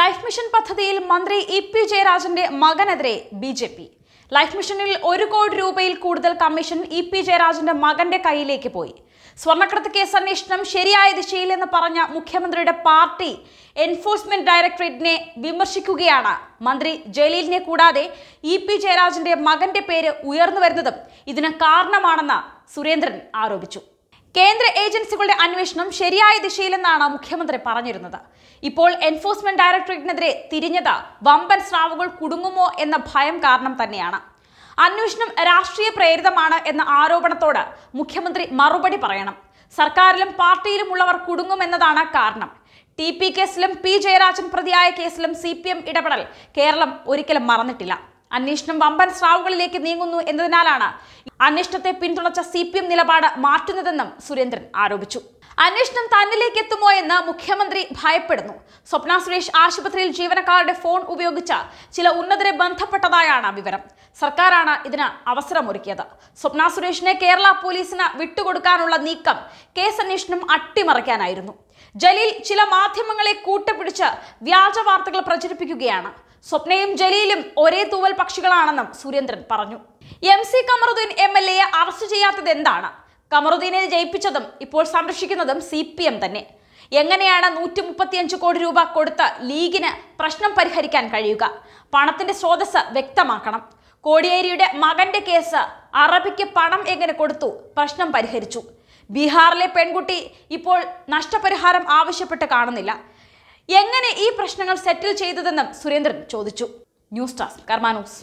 life mission പദ്ധതിയിൽ മന്ത്രി E P ജയരാജന്റെ മകനെതിരെ ബി ജെ പി ലൈഫ് മിഷനിൽ ഒരു കോടി രൂപയിൽ കൂടുതൽ കമ്മീഷൻ ഇ പി ജയരാജന്റെ മകന്റെ കയ്യിലേക്ക് പോയി സ്വർണ്ണക്കടത്ത് കേസ് അന്വേഷണം ശരിയായ ദിശയിലെന്ന് പറഞ്ഞ മുഖ്യമന്ത്രിയുടെ പാർട്ടി എൻഫോഴ്സ്മെന്റ് ഡയറക്ടറേറ്റിനെ വിമർശിക്കുകയാണ് മന്ത്രി ജലീലിനെ കൂടാതെ ഇ പി ജയരാജന്റെ മകന്റെ പേര് ഉയർന്നു വരുന്നതും ഇതിന് കാരണമാണെന്ന് സുരേന്ദ്രൻ ആരോപിച്ചു കേന്ദ്ര ഏജൻസികളുടെ അന്വേഷണം ശരിയായ ദിശയിലെന്നാണ് മുഖ്യമന്ത്രി പറഞ്ഞിരുന്നത് ഇപ്പോൾ എൻഫോഴ്സ്മെന്റ് ഡയറക്ടറേറ്റിനെതിരെ തിരിഞ്ഞത് വമ്പൻ സ്രാവുകൾ കുടുങ്ങുമോ എന്ന ഭയം കാരണം തന്നെയാണ് അന്വേഷണം രാഷ്ട്രീയ പ്രേരിതമാണ് എന്ന ആരോപണത്തോട് മുഖ്യമന്ത്രി മറുപടി പറയണം സർക്കാരിലും ഉള്ളവർ കുടുങ്ങുമെന്നതാണ് കാരണം ടി പി കേസിലും പി ജയരാജൻ പ്രതിയായ കേസിലും സി പി എം ഇടപെടൽ കേരളം ഒരിക്കലും മറന്നിട്ടില്ല അന്വേഷണം വമ്പൻ സ്രാവുകളിലേക്ക് നീങ്ങുന്നു എന്നതിനാലാണ് അന്വേഷണത്തെ പിന്തുണച്ച സി പി എം നിലപാട് മാറ്റുന്നതെന്നും സുരേന്ദ്രൻ ആരോപിച്ചു അന്വേഷണം തന്നിലേക്ക് എത്തുമോ എന്ന് മുഖ്യമന്ത്രി ഭയപ്പെടുന്നു സ്വപ്ന സുരേഷ് ആശുപത്രിയിൽ ജീവനക്കാരുടെ ഫോൺ ഉപയോഗിച്ച ചില ഉന്നതരെ ബന്ധപ്പെട്ടതായാണ് വിവരം സർക്കാരാണ് ഇതിന് അവസരമൊരുക്കിയത് സ്വപ്ന സുരേഷിനെ കേരള പോലീസിന് വിട്ടുകൊടുക്കാനുള്ള നീക്കം കേസ് അട്ടിമറിക്കാനായിരുന്നു ജലീൽ ചില മാധ്യമങ്ങളെ കൂട്ടപ്പിടിച്ച് വ്യാജ വാർത്തകൾ പ്രചരിപ്പിക്കുകയാണ് സ്വപ്നയും ജലീലും ഒരേ തൂവൽ പക്ഷികളാണെന്നും സുരേന്ദ്രൻ പറഞ്ഞു M C Kamaruddin M L എയെ അറസ്റ്റ് ചെയ്യാത്തത് എന്താണ് കമറുദ്ദീനെ ജയിപ്പിച്ചതും ഇപ്പോൾ സംരക്ഷിക്കുന്നതും സി പി എം തന്നെ എങ്ങനെയാണ് നൂറ്റി മുപ്പത്തിയഞ്ച് കോടി രൂപ കൊടുത്ത ലീഗിന് പ്രശ്നം പരിഹരിക്കാൻ കഴിയുക പണത്തിന്റെ സ്രോതസ് വ്യക്തമാക്കണം കോടിയേരിയുടെ മകന്റെ കേസ് അറബിക്ക് പണം എങ്ങനെ കൊടുത്തു പ്രശ്നം പരിഹരിച്ചു ബീഹാറിലെ പെൺകുട്ടി ഇപ്പോൾ നഷ്ടപരിഹാരം ആവശ്യപ്പെട്ട് കാണുന്നില്ല എങ്ങനെ ഈ പ്രശ്നങ്ങൾ സെറ്റിൽ ചെയ്തതെന്നും സുരേന്ദ്രൻ ചോദിച്ചു ന്യൂസ് ഡെസ്ക് കർമാനൂസ്